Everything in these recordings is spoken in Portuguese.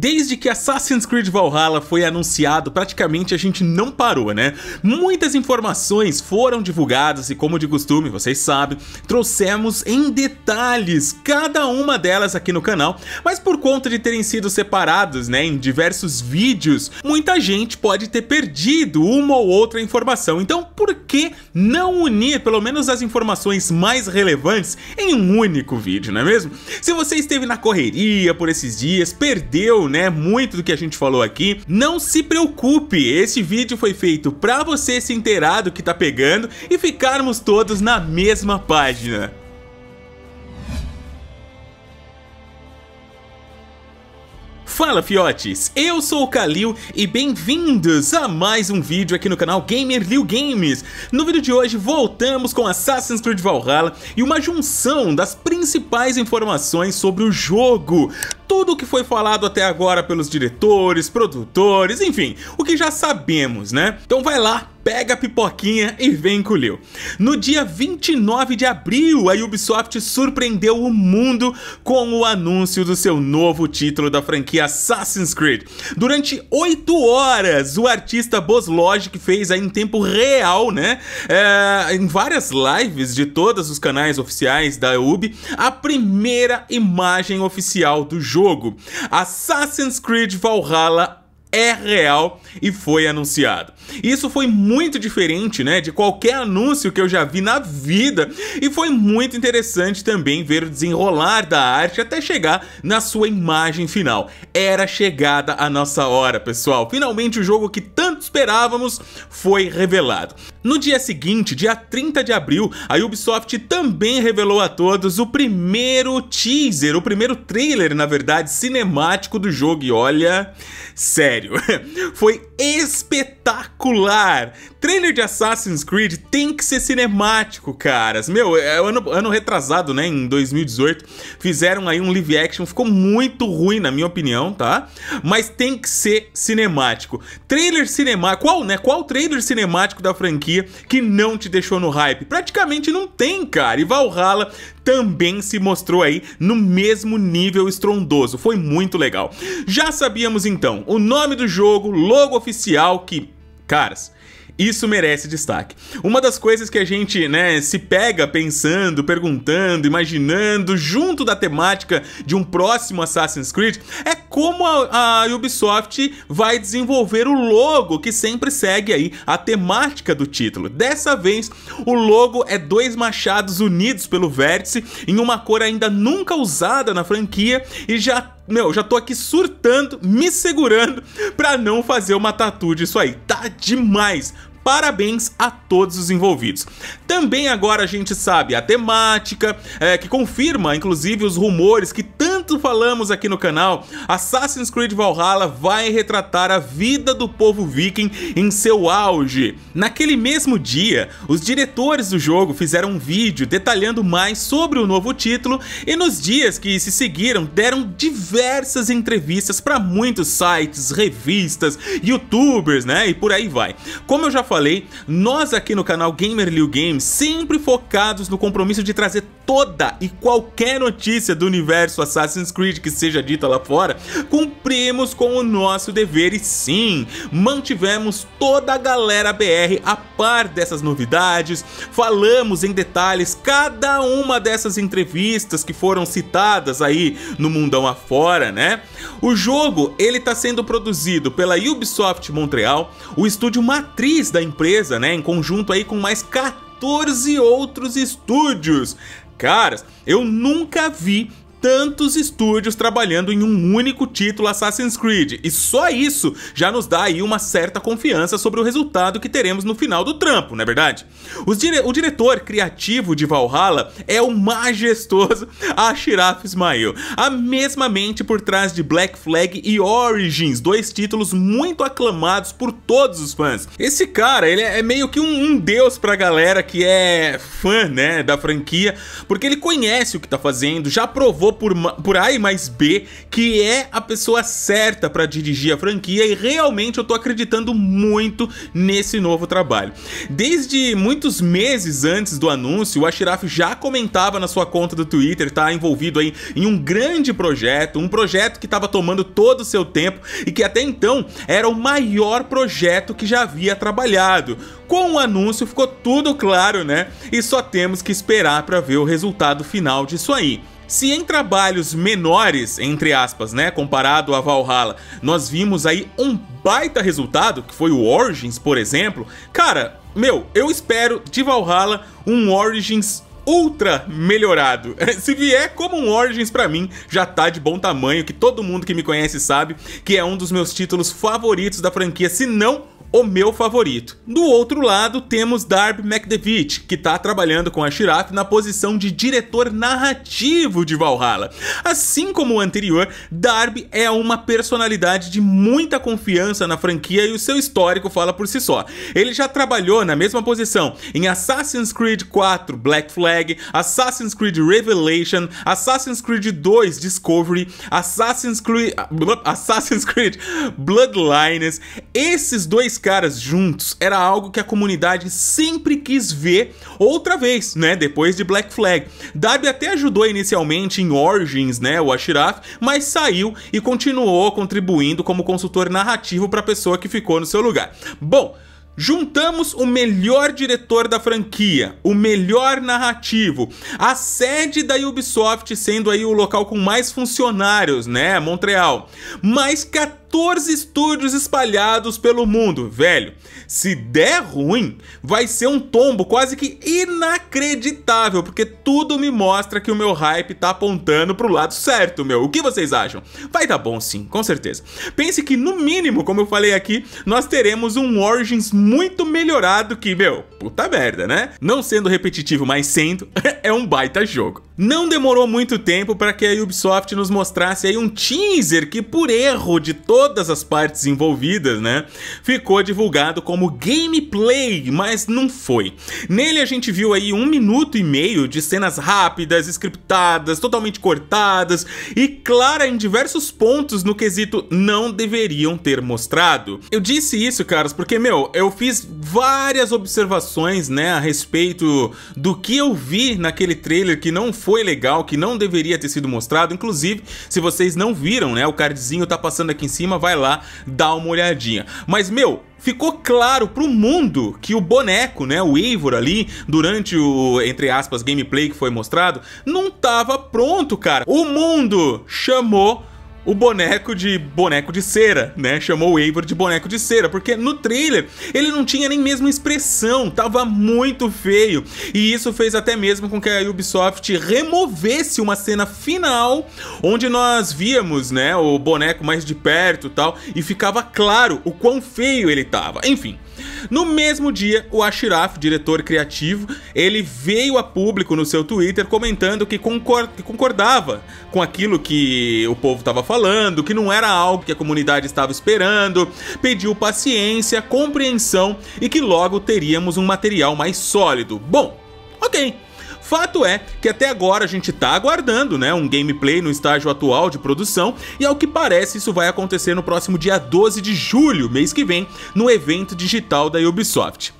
Desde que Assassin's Creed Valhalla foi anunciado, praticamente a gente não parou, né? Muitas informações foram divulgadas e, como de costume, vocês sabem, trouxemos em detalhes cada uma delas aqui no canal, mas por conta de terem sido separados, né, em diversos vídeos, muita gente pode ter perdido uma ou outra informação. Então, por que não unir pelo menos as informações mais relevantes em um único vídeo, não é mesmo? Se você esteve na correria por esses dias, perdeu, né, muito do que a gente falou aqui, não se preocupe, esse vídeo foi feito para você se inteirar do que tá pegando e ficarmos todos na mesma página. Fala fiotes, eu sou o Kalil e bem-vindos a mais um vídeo aqui no canal Gamer Liu Games. No vídeo de hoje voltamos com Assassin's Creed Valhalla e uma junção das principais informações sobre o jogo tudo o que foi falado até agora pelos diretores, produtores, enfim, o que já sabemos, né? Então vai lá, pega a pipoquinha e vem com Liu. No dia 29 de abril, a Ubisoft surpreendeu o mundo com o anúncio do seu novo título da franquia Assassin's Creed. Durante oito horas, o artista Boss Logic fez aí em tempo real, né, é, em várias lives de todos os canais oficiais da Ubi, a primeira imagem oficial do jogo. Assassin's Creed Valhalla é real e foi anunciado isso foi muito diferente, né, de qualquer anúncio que eu já vi na vida. E foi muito interessante também ver o desenrolar da arte até chegar na sua imagem final. Era chegada a nossa hora, pessoal. Finalmente o jogo que tanto esperávamos foi revelado. No dia seguinte, dia 30 de abril, a Ubisoft também revelou a todos o primeiro teaser, o primeiro trailer, na verdade, cinemático do jogo. E olha, sério, foi espetacular espetacular! Trailer de Assassin's Creed tem que ser cinemático, caras. Meu, é, é ano, ano retrasado, né, em 2018, fizeram aí um live action, ficou muito ruim, na minha opinião, tá? Mas tem que ser cinemático. Trailer cinemático, qual, né? Qual trailer cinemático da franquia que não te deixou no hype? Praticamente não tem, cara. E Valhalla também se mostrou aí no mesmo nível estrondoso. Foi muito legal. Já sabíamos então o nome do jogo, logo oficial que Caras, isso merece destaque. Uma das coisas que a gente, né, se pega pensando, perguntando, imaginando, junto da temática de um próximo Assassin's Creed, é como a, a, Ubisoft vai desenvolver o logo que sempre segue aí a temática do título. Dessa vez, o logo é dois machados unidos pelo vértice em uma cor ainda nunca usada na franquia e já meu, já tô aqui surtando, me segurando pra não fazer uma tatu disso aí. Tá demais! Parabéns a todos os envolvidos. Também agora a gente sabe a temática, é, que confirma inclusive os rumores que tanto falamos aqui no canal. Assassin's Creed Valhalla vai retratar a vida do povo viking em seu auge. Naquele mesmo dia, os diretores do jogo fizeram um vídeo detalhando mais sobre o novo título e nos dias que se seguiram deram diversas entrevistas para muitos sites, revistas, youtubers, né? E por aí vai. Como eu já falei, falei, nós aqui no canal Gamer Liu Games, sempre focados no compromisso de trazer toda e qualquer notícia do universo Assassin's Creed que seja dita lá fora, cumprimos com o nosso dever e sim, mantivemos toda a galera BR a par dessas novidades, falamos em detalhes cada uma dessas entrevistas que foram citadas aí no mundão afora, né? O jogo, ele tá sendo produzido pela Ubisoft Montreal, o estúdio matriz da empresa, né, em conjunto aí com mais 14 14 outros estúdios. Caras, eu nunca vi tantos estúdios trabalhando em um único título Assassin's Creed, e só isso já nos dá aí uma certa confiança sobre o resultado que teremos no final do trampo, não é verdade? Dire o diretor criativo de Valhalla é o majestoso Ashraf Ismail, a mesma mente por trás de Black Flag e Origins, dois títulos muito aclamados por todos os fãs. Esse cara, ele é meio que um, um deus pra galera que é fã, né, da franquia, porque ele conhece o que tá fazendo, já provou por, por A e mais B que é a pessoa certa para dirigir a franquia e realmente eu tô acreditando muito nesse novo trabalho. Desde muitos meses antes do anúncio, o Ashraf já comentava na sua conta do Twitter, tá envolvido aí em um grande projeto, um projeto que estava tomando todo o seu tempo e que até então era o maior projeto que já havia trabalhado. Com o anúncio ficou tudo claro, né? E só temos que esperar para ver o resultado final disso aí. Se em trabalhos menores, entre aspas, né, comparado a Valhalla, nós vimos aí um baita resultado, que foi o Origins, por exemplo, cara, meu, eu espero de Valhalla um Origins ultra melhorado. Se vier como um Origins para mim, já tá de bom tamanho, que todo mundo que me conhece sabe que é um dos meus títulos favoritos da franquia, se não o meu favorito. Do outro lado, temos Darby McDevitt, que está trabalhando com a Shiraf na posição de diretor narrativo de Valhalla. Assim como o anterior, Darby é uma personalidade de muita confiança na franquia e o seu histórico fala por si só. Ele já trabalhou na mesma posição em Assassin's Creed 4 Black Flag, Assassin's Creed Revelation, Assassin's Creed 2 Discovery, Assassin's Creed, ah, Assassin's Creed Bloodlines. Esses dois caras juntos era algo que a comunidade sempre quis ver outra vez, né? Depois de Black Flag. Darby até ajudou inicialmente em Origins, né? O Ashraf, mas saiu e continuou contribuindo como consultor narrativo para a pessoa que ficou no seu lugar. Bom. Juntamos o melhor diretor da franquia, o melhor narrativo, a sede da Ubisoft sendo aí o local com mais funcionários, né, Montreal. Mais 14 14 estúdios espalhados pelo mundo, velho. Se der ruim, vai ser um tombo quase que inacreditável, porque tudo me mostra que o meu hype tá apontando pro lado certo, meu. O que vocês acham? Vai dar bom sim, com certeza. Pense que no mínimo, como eu falei aqui, nós teremos um Origins muito melhorado que, meu, puta merda, né? Não sendo repetitivo, mas sendo, é um baita jogo. Não demorou muito tempo para que a Ubisoft nos mostrasse aí um teaser que por erro de todo todas as partes envolvidas, né? Ficou divulgado como gameplay, mas não foi. Nele a gente viu aí um minuto e meio de cenas rápidas, scriptadas, totalmente cortadas e clara em diversos pontos no quesito não deveriam ter mostrado. Eu disse isso, caras, porque, meu, eu fiz várias observações, né, a respeito do que eu vi naquele trailer que não foi legal, que não deveria ter sido mostrado. Inclusive, se vocês não viram, né, o cardzinho tá passando aqui em cima cima, vai lá, dá uma olhadinha. Mas, meu, ficou claro pro mundo que o boneco, né, o Eivor ali, durante o, entre aspas, gameplay que foi mostrado, não tava pronto, cara. O mundo chamou o boneco de boneco de cera, né? Chamou o Eivor de boneco de cera, porque no trailer ele não tinha nem mesmo expressão, tava muito feio. E isso fez até mesmo com que a Ubisoft removesse uma cena final onde nós víamos, né, o boneco mais de perto, tal, e ficava claro o quão feio ele tava. Enfim, no mesmo dia, o Ashraf, diretor criativo, ele veio a público no seu Twitter comentando que, concordava com aquilo que o povo estava falando, que não era algo que a comunidade estava esperando, pediu paciência, compreensão e que logo teríamos um material mais sólido. Bom, ok. Fato é que até agora a gente tá aguardando, né, um gameplay no estágio atual de produção e ao que parece isso vai acontecer no próximo dia 12 de julho, mês que vem, no evento digital da Ubisoft.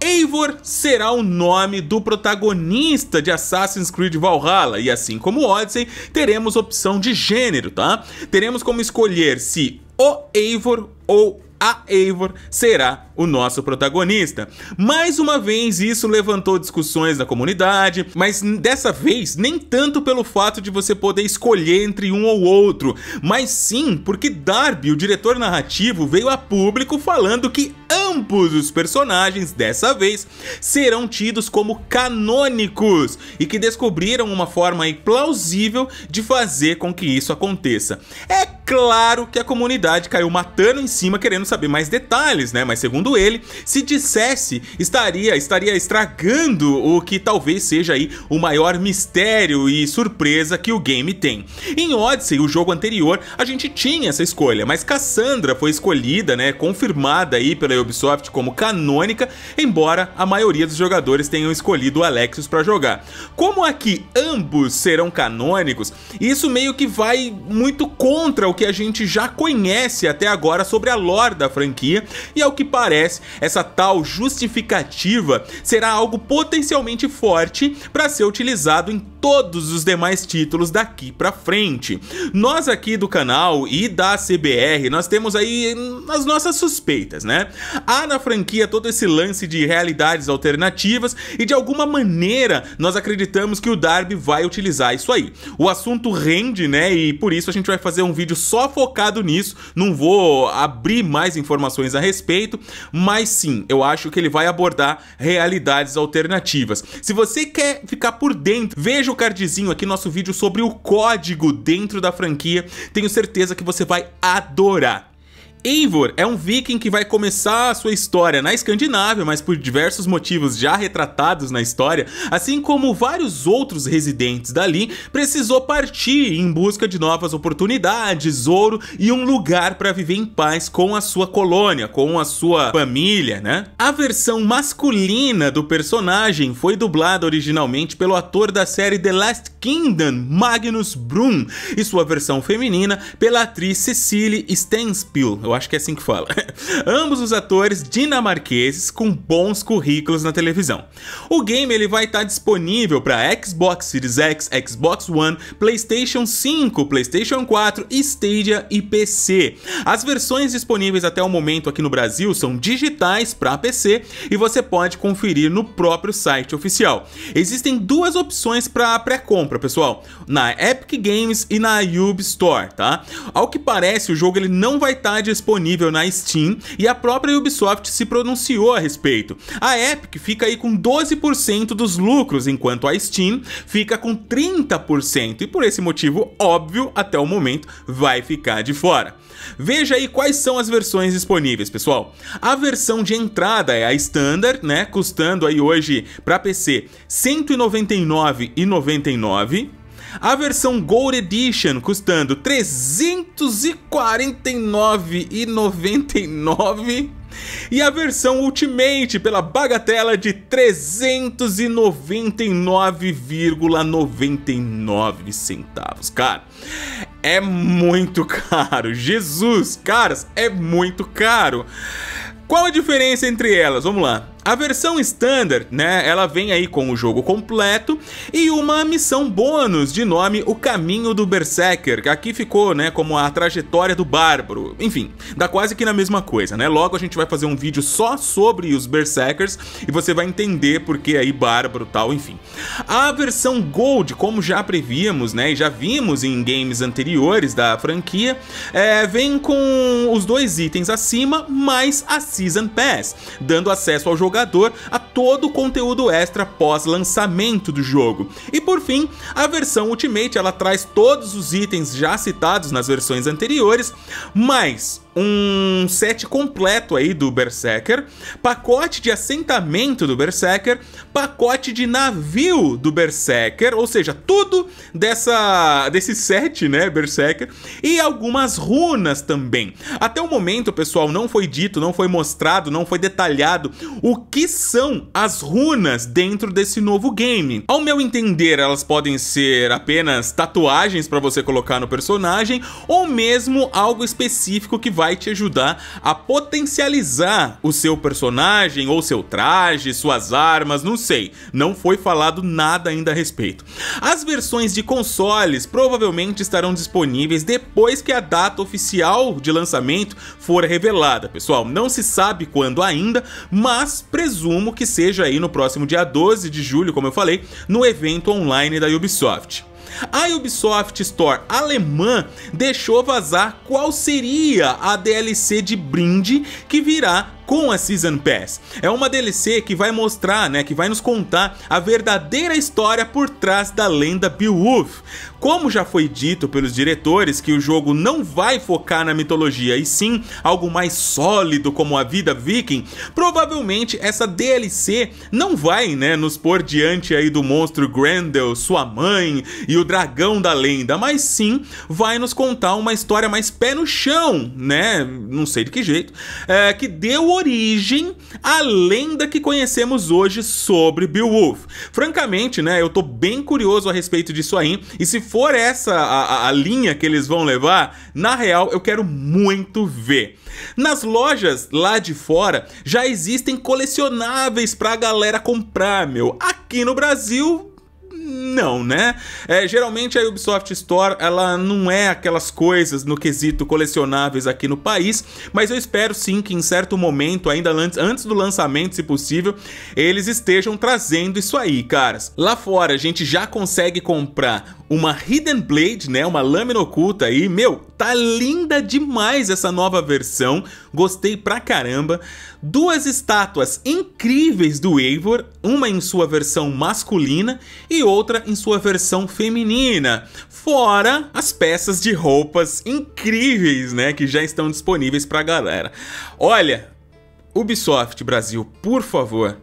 Eivor será o nome do protagonista de Assassin's Creed Valhalla, e assim como Odyssey, teremos opção de gênero, tá? Teremos como escolher se o Eivor ou a Eivor será o nosso protagonista. Mais uma vez, isso levantou discussões na comunidade, mas dessa vez nem tanto pelo fato de você poder escolher entre um ou outro, mas sim porque Darby, o diretor narrativo, veio a público falando que ambos os personagens, dessa vez, serão tidos como canônicos e que descobriram uma forma plausível de fazer com que isso aconteça. É claro que a comunidade caiu matando em cima querendo saber mais detalhes, né? Mas segundo segundo ele, se dissesse, estaria, estaria estragando o que talvez seja aí o maior mistério e surpresa que o game tem. Em Odyssey, o jogo anterior, a gente tinha essa escolha, mas Cassandra foi escolhida, né, confirmada aí pela Ubisoft como canônica, embora a maioria dos jogadores tenham escolhido Alexios para jogar. Como aqui é ambos serão canônicos, isso meio que vai muito contra o que a gente já conhece até agora sobre a lore da franquia e ao que parece essa tal justificativa será algo potencialmente forte para ser utilizado em todos os demais títulos daqui para frente. Nós aqui do canal e da CBR, nós temos aí as nossas suspeitas, né? Há na franquia todo esse lance de realidades alternativas e de alguma maneira nós acreditamos que o Darby vai utilizar isso aí. O assunto rende, né? E por isso a gente vai fazer um vídeo só focado nisso. Não vou abrir mais informações a respeito, mas sim, eu acho que ele vai abordar realidades alternativas. Se você quer ficar por dentro, veja o cardzinho aqui, nosso vídeo sobre o código dentro da franquia. Tenho certeza que você vai adorar. Eivor é um viking que vai começar a sua história na Escandinávia, mas por diversos motivos já retratados na história, assim como vários outros residentes dali, precisou partir em busca de novas oportunidades, ouro e um lugar para viver em paz com a sua colônia, com a sua família, né? A versão masculina do personagem foi dublada originalmente pelo ator da série The Last Kindan Magnus Brum e sua versão feminina pela atriz Cecily Stenspiel, eu acho que é assim que fala. Ambos os atores dinamarqueses com bons currículos na televisão. O game ele vai estar tá disponível para Xbox Series X, Xbox One, PlayStation 5, PlayStation 4, Stadia e PC. As versões disponíveis até o momento aqui no Brasil são digitais para PC e você pode conferir no próprio site oficial. Existem duas opções para pré-compra compra, pessoal, na Epic Games e na Ub Store, tá? Ao que parece, o jogo ele não vai estar tá disponível na Steam e a própria Ubisoft se pronunciou a respeito. A Epic fica aí com 12% dos lucros, enquanto a Steam fica com 30% e por esse motivo óbvio, até o momento, vai ficar de fora. Veja aí quais são as versões disponíveis, pessoal. A versão de entrada é a Standard, né, custando aí hoje para PC R$ 199,99. A versão Gold Edition custando R$ 349,99 e a versão Ultimate pela bagatela de 399,99 centavos, cara é muito caro. Jesus, caras, é muito caro. Qual a diferença entre elas? Vamos lá. A versão standard, né, ela vem aí com o jogo completo e uma missão bônus de nome O Caminho do Berserker, que aqui ficou, né, como a trajetória do Bárbaro. Enfim, dá quase que na mesma coisa, né? Logo a gente vai fazer um vídeo só sobre os Berserkers e você vai entender por que aí Bárbaro tal, enfim. A versão Gold, como já prevíamos, né, e já vimos em games anteriores da franquia, é, vem com os dois itens acima, mais a Season Pass, dando acesso ao jogo jogador a todo o conteúdo extra pós-lançamento do jogo. E por fim, a versão Ultimate ela traz todos os itens já citados nas versões anteriores, mas um set completo aí do Berserker, pacote de assentamento do Berserker, pacote de navio do Berserker, ou seja, tudo dessa desse set, né, Berserker, e algumas runas também. Até o momento, pessoal, não foi dito, não foi mostrado, não foi detalhado o que são as runas dentro desse novo game. Ao meu entender, elas podem ser apenas tatuagens para você colocar no personagem ou mesmo algo específico que vai te ajudar a potencializar o seu personagem ou seu traje, suas armas, não sei. Não foi falado nada ainda a respeito. As versões de consoles provavelmente estarão disponíveis depois que a data oficial de lançamento for revelada, pessoal. Não se sabe quando ainda, mas presumo que seja aí no próximo dia 12 de julho, como eu falei, no evento online da Ubisoft. A Ubisoft Store alemã deixou vazar qual seria a DLC de brinde que virá com a Season Pass. É uma DLC que vai mostrar, né, que vai nos contar a verdadeira história por trás da lenda Beowulf. Como já foi dito pelos diretores que o jogo não vai focar na mitologia e sim algo mais sólido como a vida viking, provavelmente essa DLC não vai, né, nos pôr diante aí do monstro Grendel, sua mãe e o dragão da lenda, mas sim vai nos contar uma história mais pé no chão, né, não sei de que jeito, é, que deu origem a lenda que conhecemos hoje sobre Beowulf. Francamente, né, eu tô bem curioso a respeito disso aí, e se for essa a, a linha que eles vão levar, na real eu quero muito ver. Nas lojas lá de fora já existem colecionáveis pra galera comprar, meu. Aqui no Brasil não, né? É, geralmente a Ubisoft Store ela não é aquelas coisas no quesito colecionáveis aqui no país, mas eu espero sim que em certo momento, ainda antes, antes do lançamento, se possível, eles estejam trazendo isso aí, caras. Lá fora a gente já consegue comprar uma Hidden Blade, né? Uma lâmina oculta aí. Meu, tá linda demais essa nova versão. Gostei pra caramba. Duas estátuas incríveis do Eivor, uma em sua versão masculina e outra em sua versão feminina. Fora as peças de roupas incríveis, né? Que já estão disponíveis pra galera. Olha, Ubisoft Brasil, por favor,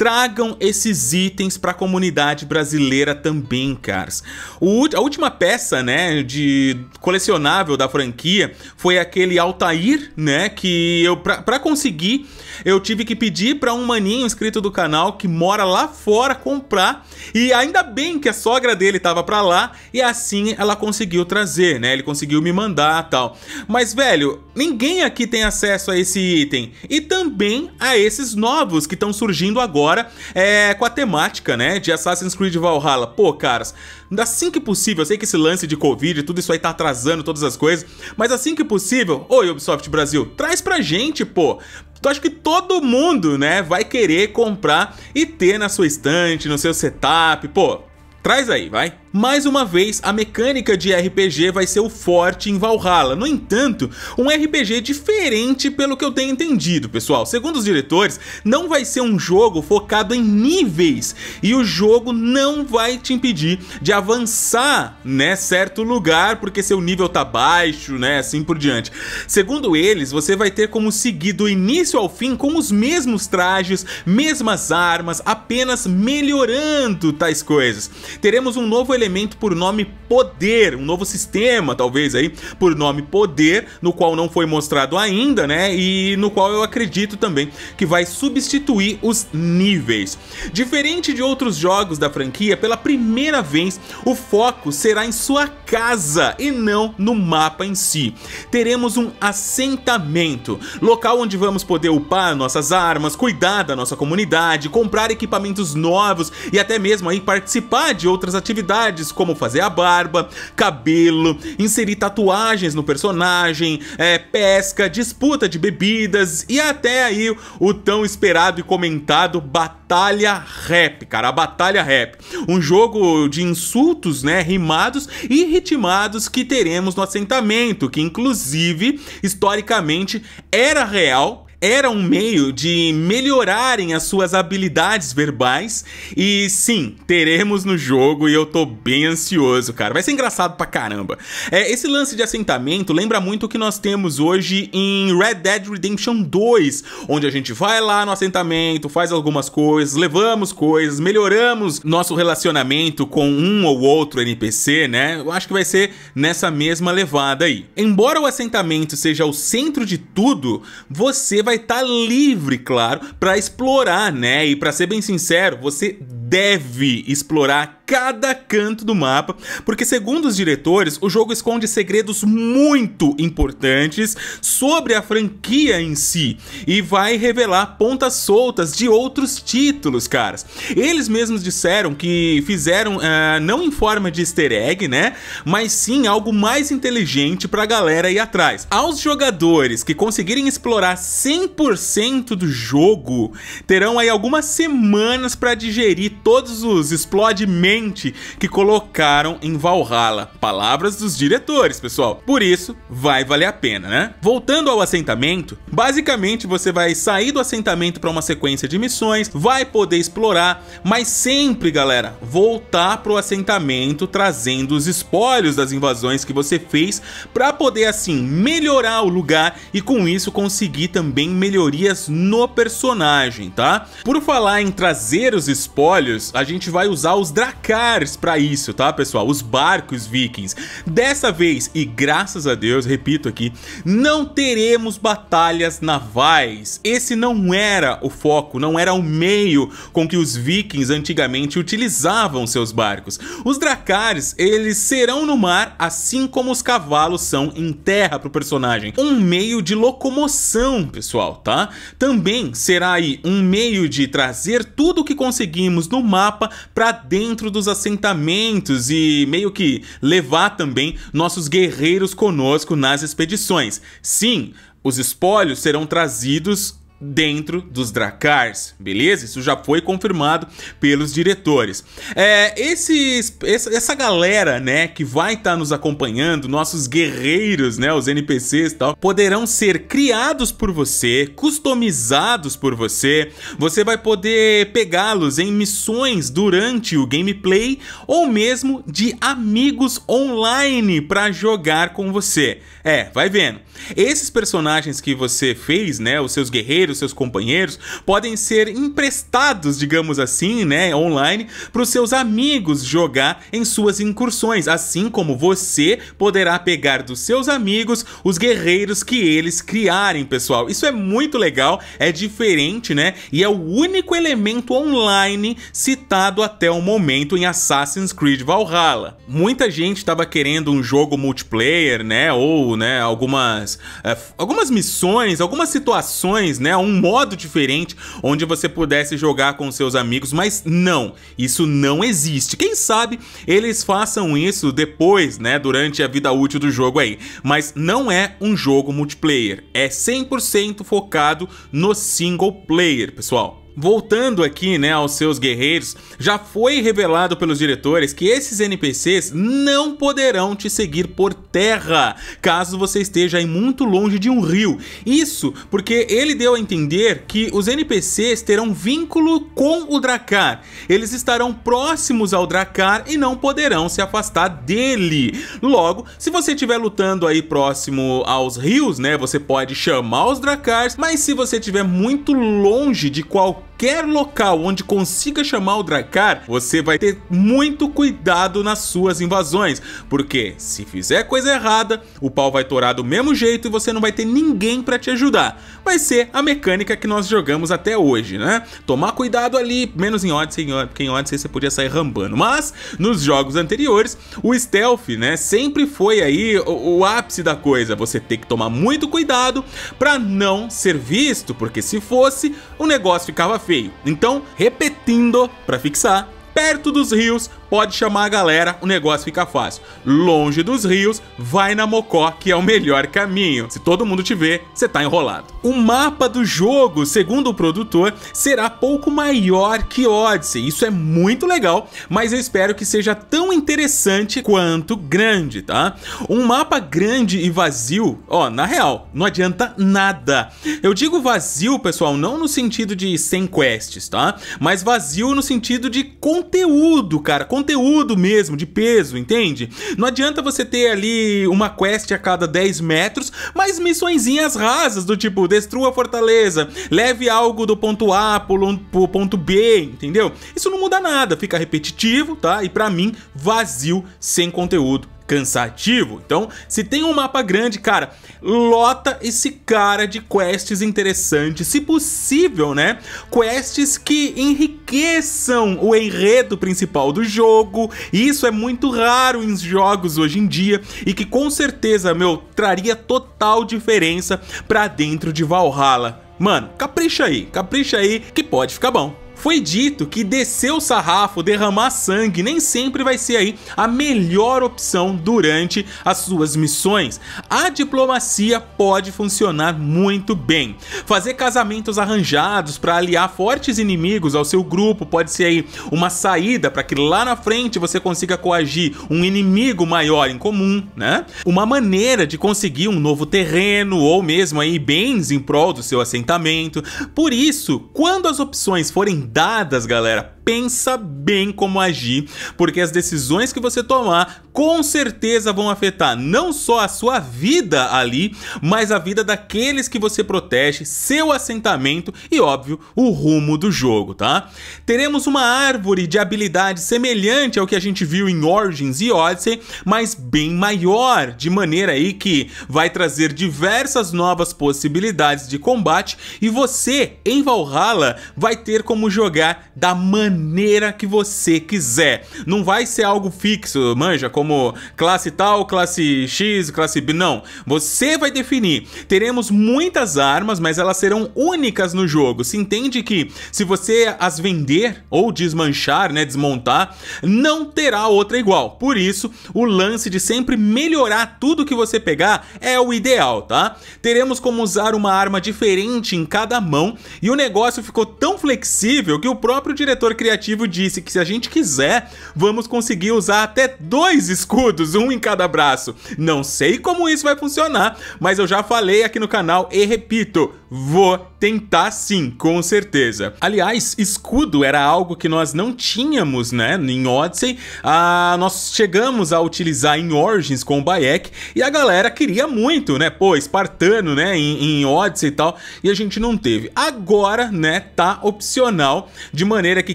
Tragam esses itens para a comunidade brasileira também, caras. O, a última peça, né, de colecionável da franquia foi aquele Altair, né, que eu para conseguir eu tive que pedir para um maninho inscrito do canal que mora lá fora comprar e ainda bem que a sogra dele tava para lá e assim ela conseguiu trazer, né? Ele conseguiu me mandar, tal. Mas velho, ninguém aqui tem acesso a esse item e também a esses novos que estão surgindo agora agora é, com a temática, né, de Assassin's Creed Valhalla. Pô, caras, assim que possível, eu sei que esse lance de Covid, tudo isso aí tá atrasando todas as coisas, mas assim que possível, oi Ubisoft Brasil, traz pra gente, pô. Eu acho que todo mundo, né, vai querer comprar e ter na sua estante, no seu setup, pô. Traz aí, vai. Mais uma vez, a mecânica de RPG vai ser o forte em Valhalla. No entanto, um RPG diferente pelo que eu tenho entendido, pessoal. Segundo os diretores, não vai ser um jogo focado em níveis e o jogo não vai te impedir de avançar, né, certo lugar porque seu nível tá baixo, né, assim por diante. Segundo eles, você vai ter como seguir do início ao fim com os mesmos trajes, mesmas armas, apenas melhorando tais coisas. Teremos um novo elemento por nome poder, um novo sistema, talvez aí, por nome poder, no qual não foi mostrado ainda, né? E no qual eu acredito também que vai substituir os níveis. Diferente de outros jogos da franquia, pela primeira vez o foco será em sua casa e não no mapa em si. Teremos um assentamento, local onde vamos poder upar nossas armas, cuidar da nossa comunidade, comprar equipamentos novos e até mesmo aí participar de outras atividades habilidades como fazer a barba, cabelo, inserir tatuagens no personagem, é, pesca, disputa de bebidas e até aí o tão esperado e comentado Batalha Rap, cara, a Batalha Rap. Um jogo de insultos, né, rimados e ritmados que teremos no assentamento, que inclusive, historicamente, era real, era um meio de melhorarem as suas habilidades verbais. E sim, teremos no jogo e eu tô bem ansioso, cara. Vai ser engraçado pra caramba. É, esse lance de assentamento lembra muito o que nós temos hoje em Red Dead Redemption 2, onde a gente vai lá no assentamento, faz algumas coisas, levamos coisas, melhoramos nosso relacionamento com um ou outro NPC, né? Eu acho que vai ser nessa mesma levada aí. Embora o assentamento seja o centro de tudo, você vai vai estar tá livre, claro, para explorar, né? E para ser bem sincero, você deve explorar cada canto do mapa, porque segundo os diretores, o jogo esconde segredos muito importantes sobre a franquia em si e vai revelar pontas soltas de outros títulos, caras. Eles mesmos disseram que fizeram uh, não em forma de easter egg, né? Mas sim algo mais inteligente para a galera ir atrás. Aos jogadores que conseguirem explorar 100% do jogo, terão aí algumas semanas para digerir todos os explode mente que colocaram em Valhalla. Palavras dos diretores, pessoal. Por isso, vai valer a pena, né? Voltando ao assentamento, basicamente você vai sair do assentamento para uma sequência de missões, vai poder explorar, mas sempre, galera, voltar pro assentamento trazendo os espólios das invasões que você fez para poder assim melhorar o lugar e com isso conseguir também melhorias no personagem, tá? Por falar em trazer os espólios olhos, a gente vai usar os Dracars para isso, tá, pessoal? Os barcos vikings. Dessa vez, e graças a Deus, repito aqui, não teremos batalhas navais. Esse não era o foco, não era o meio com que os vikings antigamente utilizavam seus barcos. Os Dracars, eles serão no mar, assim como os cavalos são em terra para o personagem. Um meio de locomoção, pessoal, tá? Também será aí um meio de trazer tudo o que conseguimos no o mapa para dentro dos assentamentos e meio que levar também nossos guerreiros conosco nas expedições. Sim, os espólios serão trazidos dentro dos Dracars, beleza? Isso já foi confirmado pelos diretores. É, esses, essa galera, né, que vai estar tá nos acompanhando, nossos guerreiros, né, os NPCs e tal, poderão ser criados por você, customizados por você. Você vai poder pegá-los em missões durante o gameplay ou mesmo de amigos online para jogar com você. É, vai vendo. Esses personagens que você fez, né, os seus guerreiros, seus companheiros, podem ser emprestados, digamos assim, né, online para os seus amigos jogar em suas incursões, assim como você poderá pegar dos seus amigos os guerreiros que eles criarem, pessoal. Isso é muito legal, é diferente, né? E é o único elemento online citado até o momento em Assassin's Creed Valhalla. Muita gente estava querendo um jogo multiplayer, né, ou né? Algumas, é, algumas missões, algumas situações, né? Um modo diferente onde você pudesse jogar com seus amigos, mas não, isso não existe. Quem sabe eles façam isso depois, né? Durante a vida útil do jogo aí. Mas não é um jogo multiplayer, é 100% focado no single player, pessoal voltando aqui, né, aos seus guerreiros, já foi revelado pelos diretores que esses NPCs não poderão te seguir por terra, caso você esteja aí muito longe de um rio. Isso porque ele deu a entender que os NPCs terão vínculo com o Dracar. Eles estarão próximos ao Dracar e não poderão se afastar dele. Logo, se você estiver lutando aí próximo aos rios, né, você pode chamar os Dracars, mas se você estiver muito longe de qualquer qualquer local onde consiga chamar o Drakkar, você vai ter muito cuidado nas suas invasões, porque se fizer coisa errada, o pau vai torar do mesmo jeito e você não vai ter ninguém para te ajudar. Vai ser a mecânica que nós jogamos até hoje, né? Tomar cuidado ali, menos em Odyssey, porque em Odyssey você podia sair rambando, mas nos jogos anteriores, o stealth, né, sempre foi aí o, o ápice da coisa, você tem que tomar muito cuidado para não ser visto, porque se fosse, o negócio ficava feio feio. Então, repetindo para fixar, Perto dos rios, pode chamar a galera, o negócio fica fácil. Longe dos rios, vai na Mocó, que é o melhor caminho. Se todo mundo te ver, você tá enrolado. O mapa do jogo, segundo o produtor, será pouco maior que Odyssey. Isso é muito legal, mas eu espero que seja tão interessante quanto grande, tá? Um mapa grande e vazio, ó, na real, não adianta nada. Eu digo vazio, pessoal, não no sentido de sem quests, tá? Mas vazio no sentido de conteúdo, cara. Conteúdo mesmo, de peso, entende? Não adianta você ter ali uma quest a cada 10 metros, mas missõezinhas rasas, do tipo, destrua a fortaleza, leve algo do ponto A pro ponto B, entendeu? Isso não muda nada, fica repetitivo, tá? E para mim, vazio, sem conteúdo cansativo. Então, se tem um mapa grande, cara, lota esse cara de quests interessantes, se possível, né? Quests que enriqueçam o enredo principal do jogo. Isso é muito raro em jogos hoje em dia e que com certeza, meu, traria total diferença para dentro de Valhalla. Mano, capricha aí, capricha aí que pode ficar bom. Foi dito que descer o sarrafo, derramar sangue, nem sempre vai ser aí a melhor opção durante as suas missões. A diplomacia pode funcionar muito bem. Fazer casamentos arranjados para aliar fortes inimigos ao seu grupo pode ser aí uma saída para que lá na frente você consiga coagir um inimigo maior em comum, né? Uma maneira de conseguir um novo terreno ou mesmo aí bens em prol do seu assentamento. Por isso, quando as opções forem dadas, galera pensa bem como agir, porque as decisões que você tomar com certeza vão afetar não só a sua vida ali, mas a vida daqueles que você protege, seu assentamento e, óbvio, o rumo do jogo, tá? Teremos uma árvore de habilidades semelhante ao que a gente viu em Origins e Odyssey, mas bem maior, de maneira aí que vai trazer diversas novas possibilidades de combate e você, em Valhalla, vai ter como jogar da maneira maneira que você quiser. Não vai ser algo fixo, manja, como classe tal, classe X, classe B, não. Você vai definir. Teremos muitas armas, mas elas serão únicas no jogo. Se entende que se você as vender ou desmanchar, né, desmontar, não terá outra igual. Por isso, o lance de sempre melhorar tudo que você pegar é o ideal, tá? Teremos como usar uma arma diferente em cada mão e o negócio ficou tão flexível que o próprio diretor criativo disse que se a gente quiser, vamos conseguir usar até dois escudos, um em cada braço. Não sei como isso vai funcionar, mas eu já falei aqui no canal e repito, vou tentar sim, com certeza. Aliás, escudo era algo que nós não tínhamos, né, em Odyssey. Ah, nós chegamos a utilizar em Origins com o Bayek e a galera queria muito, né, pô, espartano, né, em, em Odyssey e tal, e a gente não teve. Agora, né, tá opcional, de maneira que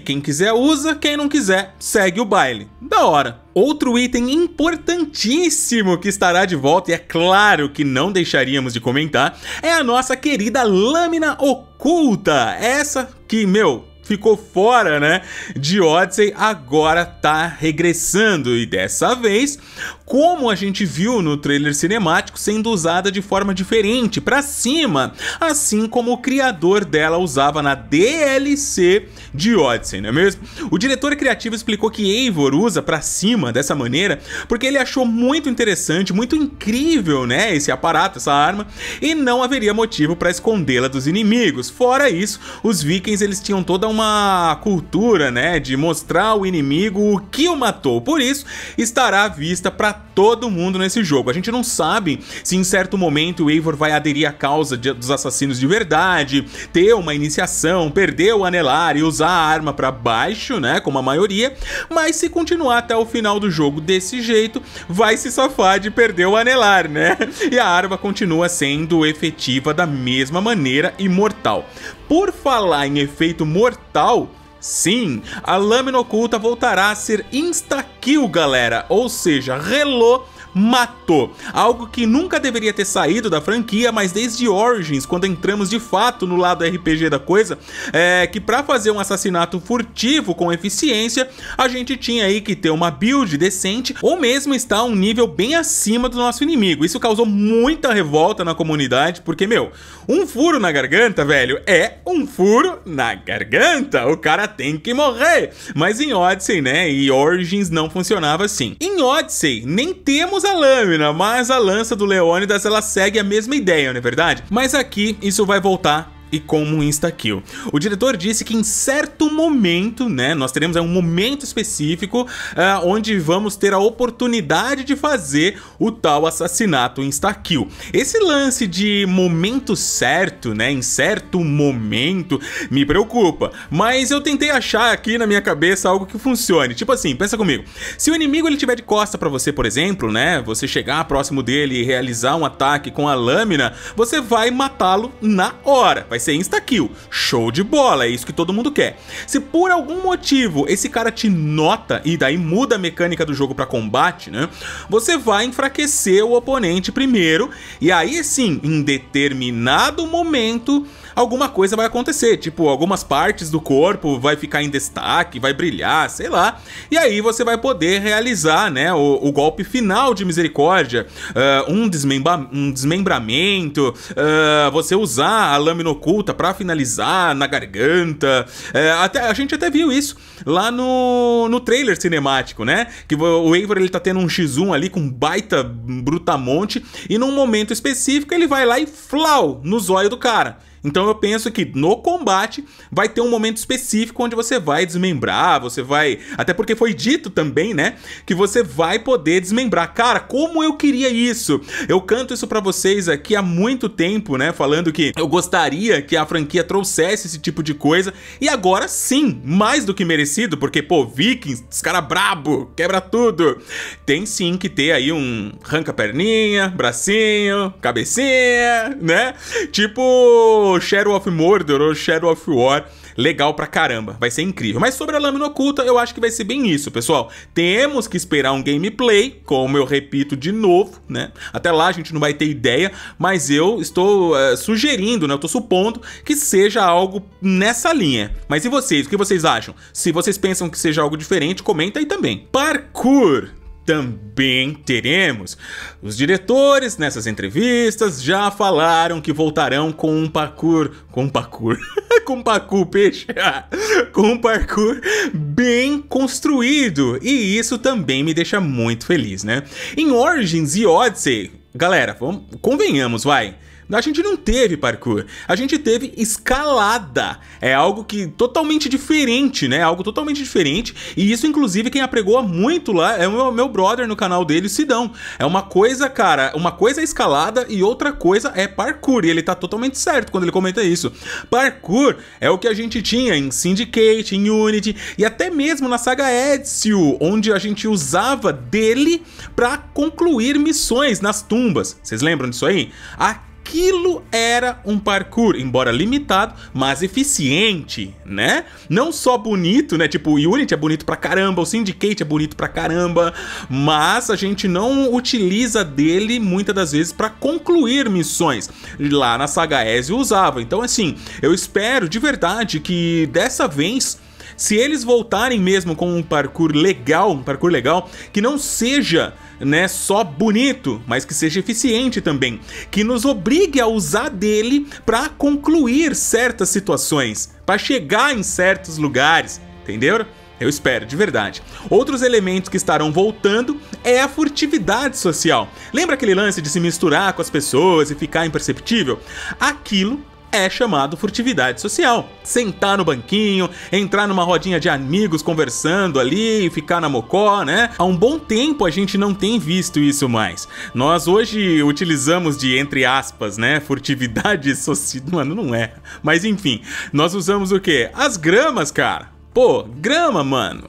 quem quem quiser usa, quem não quiser segue o baile. Da hora. Outro item importantíssimo que estará de volta, e é claro que não deixaríamos de comentar, é a nossa querida lâmina oculta. Essa que, meu, ficou fora, né, de Odyssey, agora tá regressando e dessa vez, como a gente viu no trailer cinemático, sendo usada de forma diferente, para cima, assim como o criador dela usava na DLC de Odyssey, não é mesmo? O diretor criativo explicou que Eivor usa para cima dessa maneira porque ele achou muito interessante, muito incrível, né, esse aparato, essa arma, e não haveria motivo para escondê-la dos inimigos. Fora isso, os vikings eles tinham toda uma uma cultura, né, de mostrar ao inimigo o que o matou. Por isso, estará à vista para todo mundo nesse jogo. A gente não sabe se em certo momento o Eivor vai aderir à causa de, dos assassinos de verdade, ter uma iniciação, perder o anelar e usar a arma para baixo, né, como a maioria, mas se continuar até o final do jogo desse jeito, vai se safar de perder o anelar, né? E a arma continua sendo efetiva da mesma maneira e mortal. Por falar em efeito mortal, sim, a lâmina oculta voltará a ser insta-kill, galera, ou seja, relou matou. Algo que nunca deveria ter saído da franquia, mas desde Origins, quando entramos de fato no lado RPG da coisa, é que para fazer um assassinato furtivo com eficiência, a gente tinha aí que ter uma build decente ou mesmo estar um nível bem acima do nosso inimigo. Isso causou muita revolta na comunidade, porque, meu, um furo na garganta, velho, é um furo na garganta. O cara tem que morrer. Mas em Odyssey, né, e Origins não funcionava assim. Em Odyssey, nem temos a lâmina, mas a lança do Leônidas ela segue a mesma ideia, não é verdade? Mas aqui isso vai voltar e como insta-kill. O diretor disse que em certo momento, né, nós teremos um momento específico uh, onde vamos ter a oportunidade de fazer o tal assassinato insta-kill. Esse lance de momento certo, né, em certo momento, me preocupa, mas eu tentei achar aqui na minha cabeça algo que funcione. Tipo assim, pensa comigo, se o inimigo ele tiver de costa para você, por exemplo, né, você chegar próximo dele e realizar um ataque com a lâmina, você vai matá-lo na hora, vai vai ser insta-kill. Show de bola, é isso que todo mundo quer. Se por algum motivo esse cara te nota e daí muda a mecânica do jogo para combate, né? Você vai enfraquecer o oponente primeiro e aí sim, em determinado momento, alguma coisa vai acontecer. Tipo, algumas partes do corpo vai ficar em destaque, vai brilhar, sei lá. E aí você vai poder realizar, né, o, o golpe final de misericórdia, uh, um, desmembra um desmembramento, uh, você usar a lâmina oculta para finalizar na garganta. Uh, até, a gente até viu isso lá no, no trailer cinemático, né? Que o Eivor ele tá tendo um X1 ali com baita brutamonte e num momento específico ele vai lá e flau no zóio do cara. Então eu penso que no combate vai ter um momento específico onde você vai desmembrar, você vai. Até porque foi dito também, né? Que você vai poder desmembrar. Cara, como eu queria isso! Eu canto isso para vocês aqui há muito tempo, né? Falando que eu gostaria que a franquia trouxesse esse tipo de coisa. E agora sim, mais do que merecido, porque, pô, Vikings, esse cara brabo, quebra tudo. Tem sim que ter aí um arranca perninha, bracinho, cabecinha, né? Tipo, Shadow of Mordor ou Shadow of War. Legal pra caramba, vai ser incrível. Mas sobre a Lâmina Oculta, eu acho que vai ser bem isso, pessoal. Temos que esperar um gameplay, como eu repito de novo, né? Até lá a gente não vai ter ideia, mas eu estou eh, sugerindo, né? Eu estou supondo que seja algo nessa linha. Mas e vocês? O que vocês acham? Se vocês pensam que seja algo diferente, comenta aí também. Parkour! também teremos. Os diretores nessas entrevistas já falaram que voltarão com um parkour, com um parkour, com um parkour peixe, com um parkour bem construído. E isso também me deixa muito feliz, né? Em Origins e Odyssey, galera, vamos, convenhamos, vai. A gente não teve parkour, a gente teve escalada. É algo que totalmente diferente, né? Algo totalmente diferente. E isso, inclusive, quem apregoa muito lá é o meu, meu brother no canal dele, Sidão. É uma coisa, cara, uma coisa é escalada e outra coisa é parkour. E ele tá totalmente certo quando ele comenta isso. Parkour é o que a gente tinha em Syndicate, em Unity e até mesmo na saga Ezio, onde a gente usava dele para concluir missões nas tumbas. Vocês lembram disso aí? Aqui aquilo era um parkour, embora limitado, mas eficiente, né? Não só bonito, né? Tipo, o Unity é bonito pra caramba, o Syndicate é bonito pra caramba, mas a gente não utiliza dele muitas das vezes para concluir missões. Lá na saga Ezio usava. Então, assim, eu espero de verdade que dessa vez se eles voltarem mesmo com um parkour legal, um parkour legal, que não seja né, só bonito, mas que seja eficiente também, que nos obrigue a usar dele para concluir certas situações, para chegar em certos lugares, entenderam? Eu espero, de verdade. Outros elementos que estarão voltando é a furtividade social. Lembra aquele lance de se misturar com as pessoas e ficar imperceptível? Aquilo é chamado furtividade social. Sentar no banquinho, entrar numa rodinha de amigos conversando ali, ficar na mocó, né? Há um bom tempo a gente não tem visto isso mais. Nós hoje utilizamos de, entre aspas, né, furtividade social. Mano, não é. Mas enfim, nós usamos o quê? As gramas, cara Pô, grama, mano.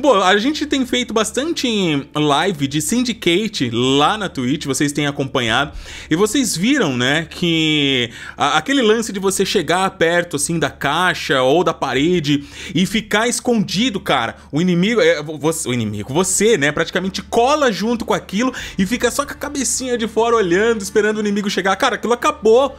Bom, a gente tem feito bastante live de Syndicate lá na Twitch, vocês têm acompanhado. E vocês viram, né, que a, aquele lance de você chegar perto, assim, da caixa ou da parede e ficar escondido, cara. O inimigo, é, você, o inimigo, você, né, praticamente cola junto com aquilo e fica só com a cabecinha de fora olhando, esperando o inimigo chegar. Cara, aquilo acabou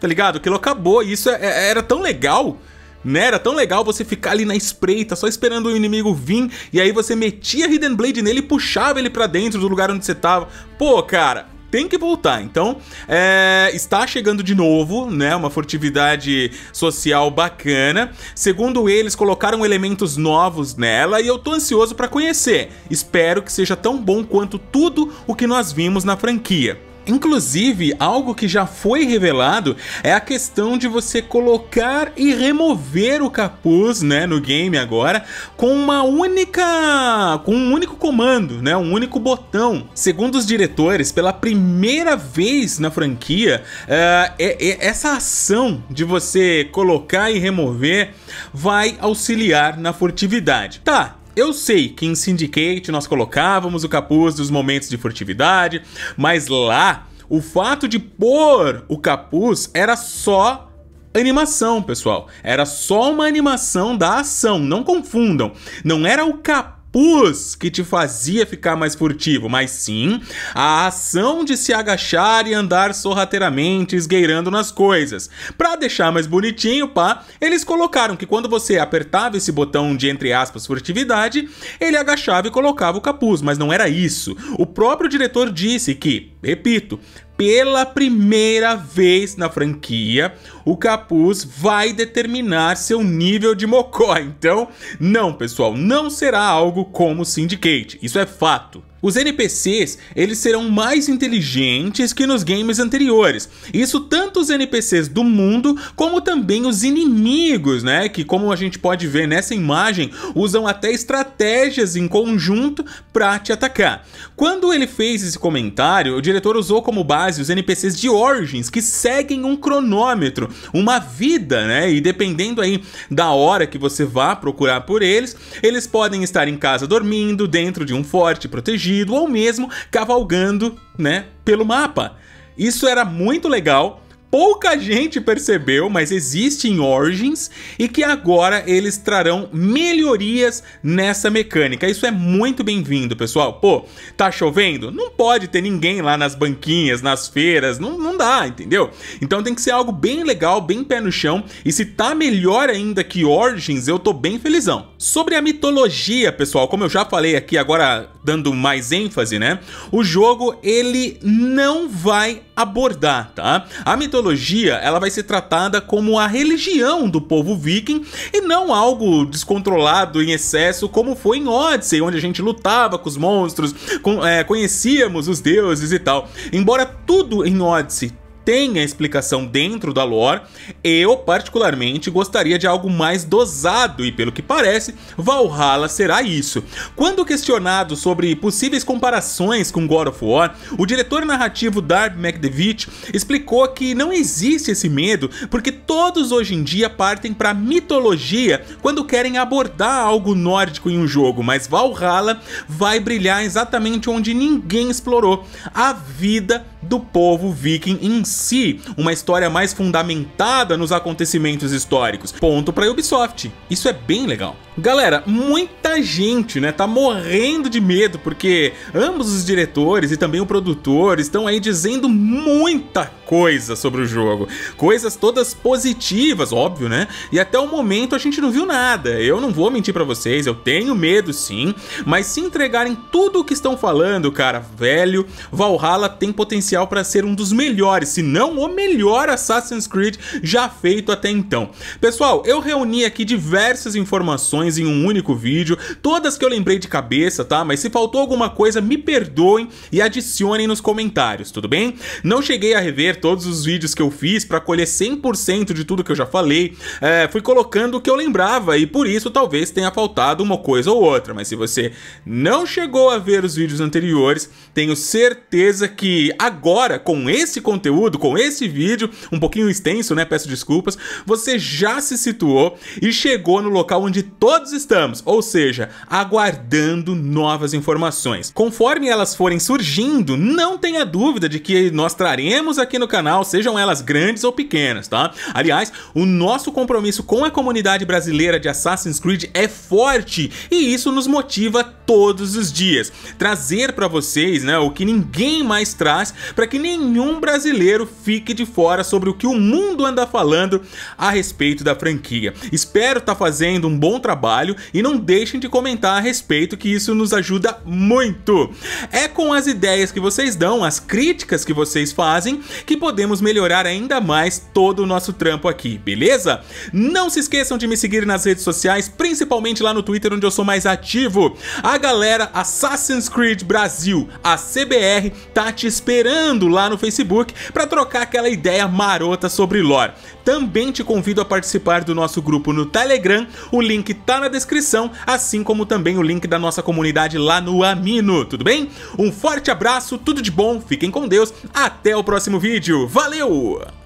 tá ligado? Aquilo acabou e isso é, é era tão legal né? Era tão legal você ficar ali na espreita, só esperando o inimigo vir, e aí você metia a Hidden Blade nele e puxava ele para dentro do lugar onde você tava. Pô, cara, tem que voltar. Então, é, está chegando de novo, né? Uma furtividade social bacana. Segundo eles, colocaram elementos novos nela e eu tô ansioso para conhecer. Espero que seja tão bom quanto tudo o que nós vimos na franquia. Inclusive, algo que já foi revelado é a questão de você colocar e remover o capuz, né, no game agora, com uma única, com um único comando, né, um único botão. Segundo os diretores, pela primeira vez na franquia, uh, é, é, essa ação de você colocar e remover vai auxiliar na furtividade. Tá, eu sei que em Syndicate nós colocávamos o capuz dos momentos de furtividade, mas lá o fato de pôr o capuz era só animação, pessoal. Era só uma animação da ação, não confundam. Não era o capuz capuz que te fazia ficar mais furtivo, mas sim a ação de se agachar e andar sorrateiramente esgueirando nas coisas. Para deixar mais bonitinho, pá, eles colocaram que quando você apertava esse botão de entre aspas furtividade, ele agachava e colocava o capuz, mas não era isso. O próprio diretor disse que, repito, pela primeira vez na franquia, o capuz vai determinar seu nível de mocó. Então, não, pessoal, não será algo como Syndicate. Isso é fato. Os NPCs, eles serão mais inteligentes que nos games anteriores. Isso tanto os NPCs do mundo, como também os inimigos, né? Que como a gente pode ver nessa imagem, usam até estratégias em conjunto para te atacar. Quando ele fez esse comentário, o diretor usou como base os NPCs de Origins, que seguem um cronômetro, uma vida, né? E dependendo aí da hora que você vá procurar por eles, eles podem estar em casa dormindo, dentro de um forte protegido, ou mesmo cavalgando, né, pelo mapa. Isso era muito legal. Pouca gente percebeu, mas existe em Origins e que agora eles trarão melhorias nessa mecânica. Isso é muito bem-vindo, pessoal. Pô, tá chovendo? Não pode ter ninguém lá nas banquinhas, nas feiras, não, não dá, entendeu? Então tem que ser algo bem legal, bem pé no chão. E se tá melhor ainda que Origins, eu tô bem felizão. Sobre a mitologia, pessoal, como eu já falei aqui, agora dando mais ênfase, né? O jogo ele não vai abordar, tá? A mitologia, ela vai ser tratada como a religião do povo viking e não algo descontrolado em excesso como foi em Odyssey, onde a gente lutava com os monstros, com, é, conhecíamos os deuses e tal. Embora tudo em Odyssey tem a explicação dentro da lore, eu particularmente gostaria de algo mais dosado e, pelo que parece, Valhalla será isso. Quando questionado sobre possíveis comparações com God of War, o diretor narrativo Darb McDevitt explicou que não existe esse medo porque todos hoje em dia partem para mitologia quando querem abordar algo nórdico em um jogo, mas Valhalla vai brilhar exatamente onde ninguém explorou: a vida do povo viking em si uma história mais fundamentada nos acontecimentos históricos. Ponto para Ubisoft. Isso é bem legal. Galera, muita gente, né, tá morrendo de medo porque ambos os diretores e também o produtor estão aí dizendo muita coisa sobre o jogo. Coisas todas positivas, óbvio, né? E até o momento a gente não viu nada. Eu não vou mentir para vocês, eu tenho medo sim, mas se entregarem tudo o que estão falando, cara, velho, Valhalla tem potencial para ser um dos melhores, se não o melhor Assassin's Creed já feito até então. Pessoal, eu reuni aqui diversas informações informações em um único vídeo, todas que eu lembrei de cabeça, tá? Mas se faltou alguma coisa, me perdoem e adicionem nos comentários, tudo bem? Não cheguei a rever todos os vídeos que eu fiz para colher 100% de tudo que eu já falei, é, fui colocando o que eu lembrava e por isso talvez tenha faltado uma coisa ou outra, mas se você não chegou a ver os vídeos anteriores, tenho certeza que agora, com esse conteúdo, com esse vídeo, um pouquinho extenso, né? Peço desculpas, você já se situou e chegou no local onde todo todos estamos, ou seja, aguardando novas informações. Conforme elas forem surgindo, não tenha dúvida de que nós traremos aqui no canal, sejam elas grandes ou pequenas, tá? Aliás, o nosso compromisso com a comunidade brasileira de Assassin's Creed é forte e isso nos motiva todos os dias. Trazer para vocês, né, o que ninguém mais traz, para que nenhum brasileiro fique de fora sobre o que o mundo anda falando a respeito da franquia. Espero estar tá fazendo um bom trabalho trabalho e não deixem de comentar a respeito que isso nos ajuda muito. É com as ideias que vocês dão, as críticas que vocês fazem, que podemos melhorar ainda mais todo o nosso trampo aqui, beleza? Não se esqueçam de me seguir nas redes sociais, principalmente lá no Twitter onde eu sou mais ativo. A galera Assassin's Creed Brasil, a CBR, tá te esperando lá no Facebook para trocar aquela ideia marota sobre lore. Também te convido a participar do nosso grupo no Telegram, o link tá tá na descrição, assim como também o link da nossa comunidade lá no Amino, tudo bem? Um forte abraço, tudo de bom, fiquem com Deus, até o próximo vídeo, valeu!